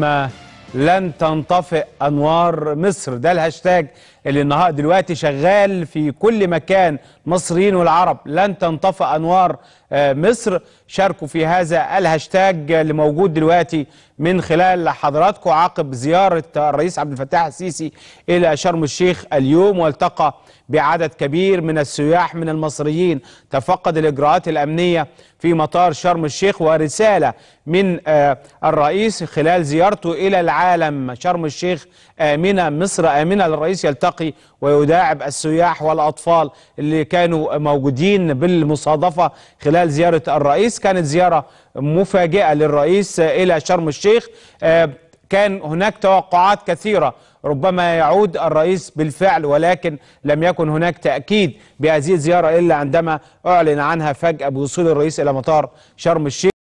ما لن تنطفئ انوار مصر ده الهاشتاج اللي النهارده دلوقتي شغال في كل مكان مصريين والعرب لن تنطفئ انوار آه، مصر شاركوا في هذا الهاشتاج اللي موجود دلوقتي من خلال حضراتكم عقب زيارة الرئيس عبد الفتاح السيسي إلى شرم الشيخ اليوم والتقى بعدد كبير من السياح من المصريين تفقد الإجراءات الأمنية في مطار شرم الشيخ ورسالة من آه، الرئيس خلال زيارته إلى العالم شرم الشيخ آمنة آه، مصر آمنة آه، للرئيس يلتقي ويداعب السياح والأطفال اللي كانوا موجودين بالمصادفة خلال زيارة الرئيس كانت زيارة مفاجئة للرئيس إلى شرم الشيخ الشيخ آه، كان هناك توقعات كثيرة ربما يعود الرئيس بالفعل ولكن لم يكن هناك تأكيد بهذه الزيارة إلا عندما أعلن عنها فجأة بوصول الرئيس إلى مطار شرم الشيخ